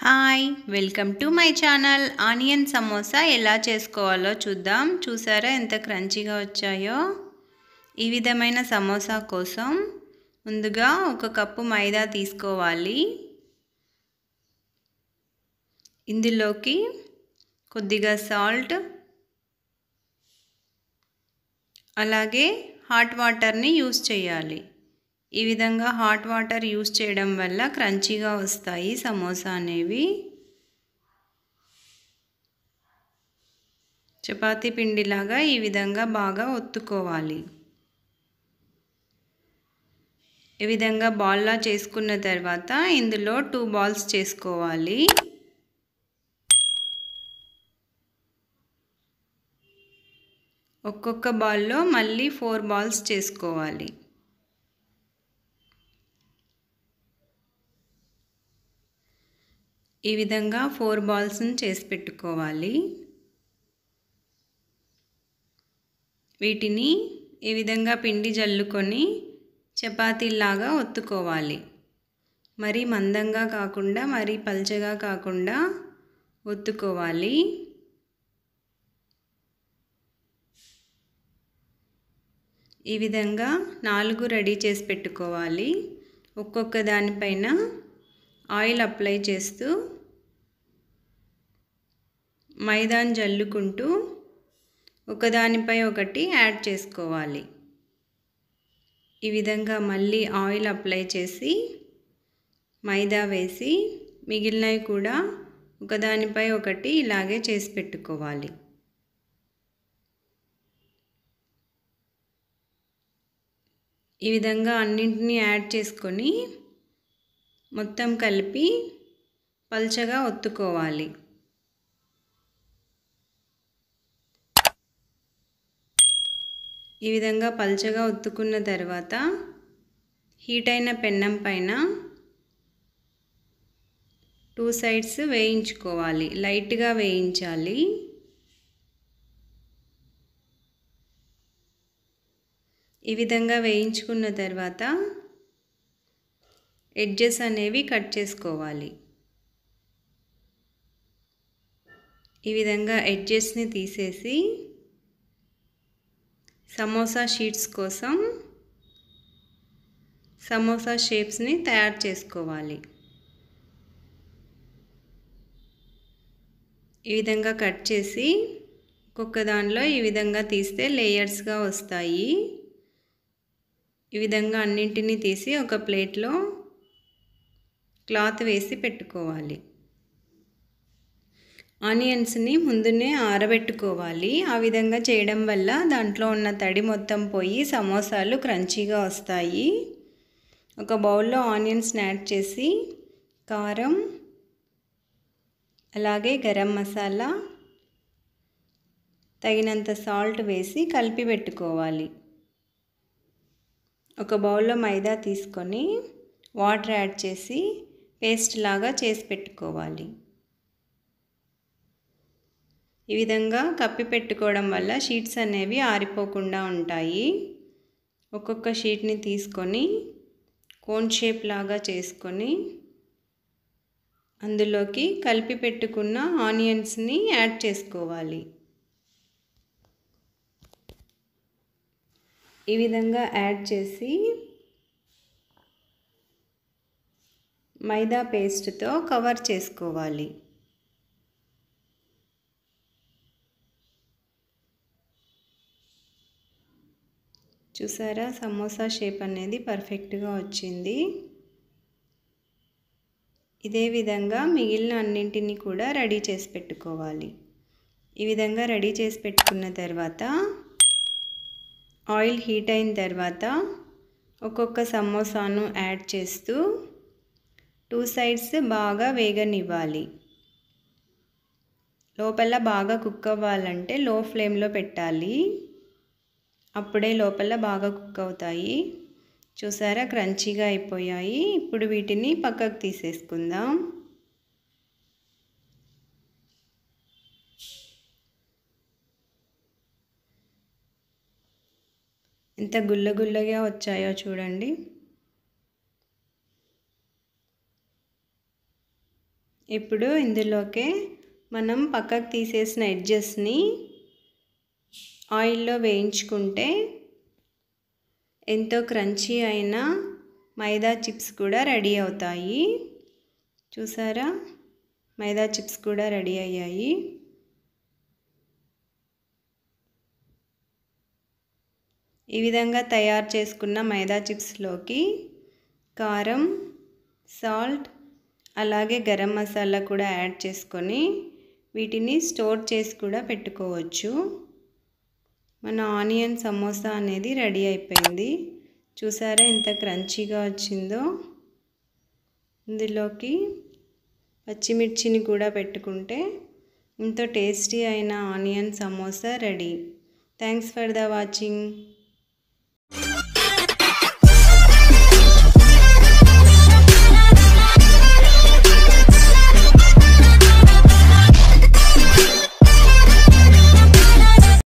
hi welcome to my channel onion samosa ఎలా చేసుకోవాలో చూద్దాం చూసారా ఎంత క్రంచీగా వచ్చాయో ఈ విధమైన సమోసా కోసం ముందుగా ఒక కప్పు మైదా తీసుకోవాలి ఇందులోకి కొద్దిగా సాల్ట్ అలాగే హాట్ వాటర్ని యూస్ చేయాలి ఈ విధంగా హాట్ వాటర్ యూస్ చేయడం వల్ల క్రంచీగా వస్తాయి సమోసా అనేవి చపాతి పిండిలాగా ఈ విధంగా బాగా ఒత్తుకోవాలి ఈ విధంగా బాల్లా చేసుకున్న తర్వాత ఇందులో టూ బాల్స్ చేసుకోవాలి ఒక్కొక్క బాల్లో మళ్ళీ ఫోర్ బాల్స్ చేసుకోవాలి ఈ విధంగా ఫోర్ బాల్స్ని చేసి పెట్టుకోవాలి వీటిని ఈ విధంగా పిండి జల్లుకొని చపాతీలాగా ఒత్తుకోవాలి మరీ మందంగా కాకుండా మరీ పల్చగా కాకుండా ఒత్తుకోవాలి ఈ విధంగా నాలుగు రెడీ చేసి పెట్టుకోవాలి ఒక్కొక్క దానిపైన ఆయిల్ అప్లై చేస్తూ మైదాన్ జల్లుకుంటూ ఒకదానిపై ఒకటి యాడ్ చేసుకోవాలి ఈ విధంగా మళ్ళీ ఆయిల్ అప్లై చేసి మైదా వేసి మిగిలినవి కూడా ఒకదానిపై ఒకటి ఇలాగే చేసి పెట్టుకోవాలి ఈ విధంగా అన్నింటినీ యాడ్ చేసుకొని మొత్తం కలిపి పల్చగా ఒత్తుకోవాలి ఈ విధంగా పల్చగా ఒత్తుకున్న తర్వాత హీట్ అయిన పెన్నం పైన టూ సైడ్స్ వేయించుకోవాలి లైట్గా వేయించాలి ఈ విధంగా వేయించుకున్న తర్వాత ఎడ్జెస్ అనేవి కట్ చేసుకోవాలి ఈ విధంగా ఎడ్జెస్ని తీసేసి సమోసా షీట్స్ కోసం సమోసా షేప్స్ని తయారు చేసుకోవాలి ఈ విధంగా కట్ చేసి ఒక్కొక్క దానిలో ఈ విధంగా తీస్తే లేయర్స్గా వస్తాయి ఈ విధంగా అన్నింటినీ తీసి ఒక ప్లేట్లో క్లాత్ వేసి పెట్టుకోవాలి ఆనియన్స్ని ముందునే ఆరబెట్టుకోవాలి ఆ విధంగా చేయడం వల్ల దాంట్లో ఉన్న తడి మొత్తం పోయి సమోసాలు క్రంచీగా వస్తాయి ఒక బౌల్లో ఆనియన్స్ని యాడ్ చేసి కారం అలాగే గరం మసాలా తగినంత సాల్ట్ వేసి కలిపి పెట్టుకోవాలి ఒక బౌల్లో మైదా తీసుకొని వాటర్ యాడ్ చేసి పేస్ట్ లాగా చేసి పెట్టుకోవాలి ఈ విధంగా కప్పి పెట్టుకోవడం వల్ల షీట్స్ అనేవి ఆరిపోకుండా ఉంటాయి ఒక్కొక్క షీట్ని తీసుకొని కోన్ షేప్ లాగా చేసుకొని అందులోకి కలిపి పెట్టుకున్న ఆనియన్స్ని యాడ్ చేసుకోవాలి ఈ విధంగా యాడ్ చేసి మైదా పేస్ట్తో కవర్ చేసుకోవాలి చూసారా సమోసా షేప్ అనేది పర్ఫెక్ట్గా వచ్చింది ఇదే విధంగా మిగిలిన అన్నింటినీ కూడా రెడీ చేసి పెట్టుకోవాలి ఈ విధంగా రెడీ చేసి పెట్టుకున్న తర్వాత ఆయిల్ హీట్ అయిన తర్వాత ఒక్కొక్క సమోసాను యాడ్ చేస్తూ టూ సైడ్స్ బాగా వేగనివ్వాలి లోపల బాగా కుక్ అవ్వాలంటే లో ఫ్లేమ్లో పెట్టాలి అప్పుడే లోపల బాగా కుక్ అవుతాయి చూసారా క్రంచీగా అయిపోయాయి ఇప్పుడు వీటిని పక్కకు తీసేసుకుందాం ఎంత గుల్లగుల్లగా వచ్చాయో చూడండి ఇప్పుడు ఇందులోకి మనం పక్కకు తీసేసిన ఎడ్జెస్ని ఆయిల్లో వేయించుకుంటే ఎంతో క్రంచీ అయిన మైదా చిప్స్ కూడా రెడీ అవుతాయి చూసారా మైదా చిప్స్ కూడా రెడీ అయ్యాయి ఈ విధంగా తయారు చేసుకున్న మైదా చిప్స్లోకి కారం సాల్ట్ అలాగే గరం మసాలా కూడా యాడ్ చేసుకొని వీటిని స్టోర్ చేసి కూడా పెట్టుకోవచ్చు మన ఆనియన్ సమోసా అనేది రెడీ అయిపోయింది చూసారా ఎంత క్రంచీగా వచ్చిందో ఇందులోకి పచ్చిమిర్చిని కూడా పెట్టుకుంటే ఎంతో టేస్టీ అయిన onion samosa ready thanks for the watching